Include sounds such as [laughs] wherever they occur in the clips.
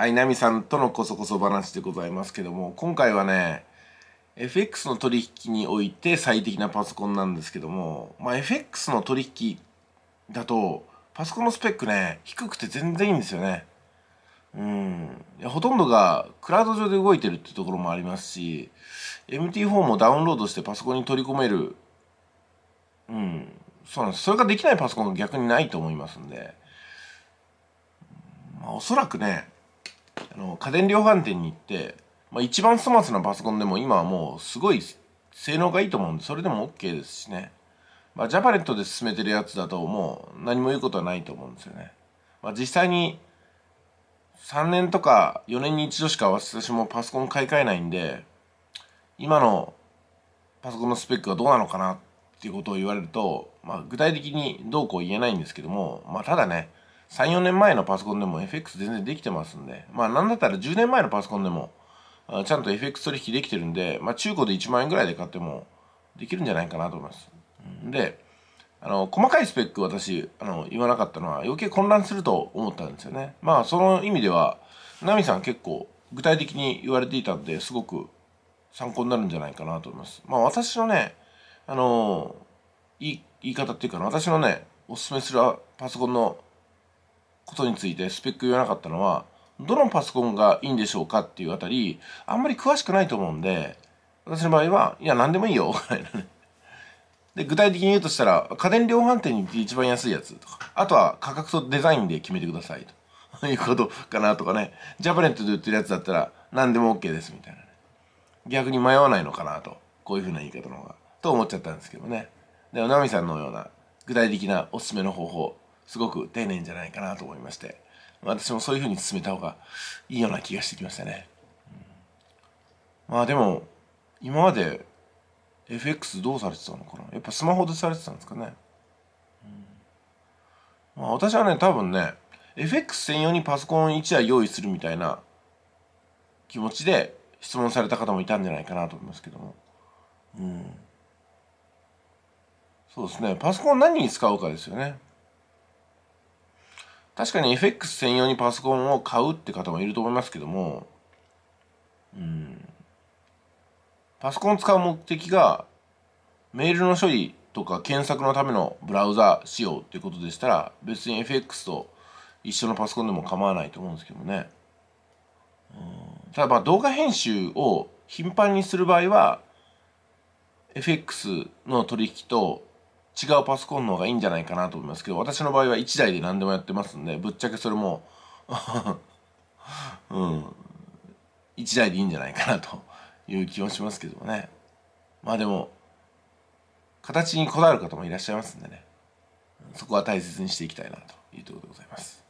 はい、ナミさんとのこそこそ話でございますけども、今回はね、FX の取引において最適なパソコンなんですけども、まあ、FX の取引だと、パソコンのスペックね、低くて全然いいんですよね。うん。いやほとんどがクラウド上で動いてるってところもありますし、MT4 もダウンロードしてパソコンに取り込める。うん。そうなんです。それができないパソコンが逆にないと思いますんで。まあ、おそらくね、の家電量販店に行って、まあ、一番粗末なパソコンでも今はもうすごい性能がいいと思うんでそれでも OK ですしね、まあ、ジャパネットで進めてるやつだともう何も言うことはないと思うんですよね、まあ、実際に3年とか4年に一度しか私もパソコン買い替えないんで今のパソコンのスペックはどうなのかなっていうことを言われると、まあ、具体的にどうこう言えないんですけども、まあ、ただね3、4年前のパソコンでも FX 全然できてますんで、まあなんだったら10年前のパソコンでも、ちゃんと FX 取引できてるんで、まあ中古で1万円ぐらいで買ってもできるんじゃないかなと思います。で、あの、細かいスペック私、あの、言わなかったのは余計混乱すると思ったんですよね。まあその意味では、ナミさん結構具体的に言われていたんですごく参考になるんじゃないかなと思います。まあ私のね、あのー、いい言い方っていうかな、私のね、おすすめするパソコンのことについてスペック言わなかったのはどのパソコンがいいんでしょうかっていうあたりあんまり詳しくないと思うんで私の場合はいや何でもいいよぐらいのねで具体的に言うとしたら家電量販店に行って一番安いやつとかあとは価格とデザインで決めてくださいということかなとかねジャパネットで売ってるやつだったら何でも OK ですみたいなね逆に迷わないのかなとこういうふうな言い方の方がと思っちゃったんですけどねでもなみさんのような具体的なおすすめの方法すごく丁寧じゃないかなと思いまして私もそういうふうに進めた方がいいような気がしてきましたね、うん、まあでも今まで FX どうされてたのかなやっぱスマホでされてたんですかね、うん、まあ私はね多分ね FX 専用にパソコン1台用意するみたいな気持ちで質問された方もいたんじゃないかなと思いますけどもうんそうですねパソコン何に使うかですよね確かに FX 専用にパソコンを買うって方もいると思いますけども、うん、パソコンを使う目的がメールの処理とか検索のためのブラウザ仕様っていうことでしたら別に FX と一緒のパソコンでも構わないと思うんですけどね。うん、ただまあ動画編集を頻繁にする場合は FX の取引と違うパソコンの方がいいんじゃないかなと思いますけど私の場合は1台で何でもやってますんでぶっちゃけそれも [laughs] うん1台でいいんじゃないかなという気もしますけどもねまあでも形にこだわる方もいらっしゃいますんでねそこは大切にしていきたいなというところでございます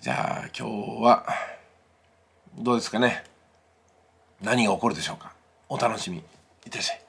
じゃあ今日はどうですかね何が起こるでしょうかお楽しみいってらっしゃい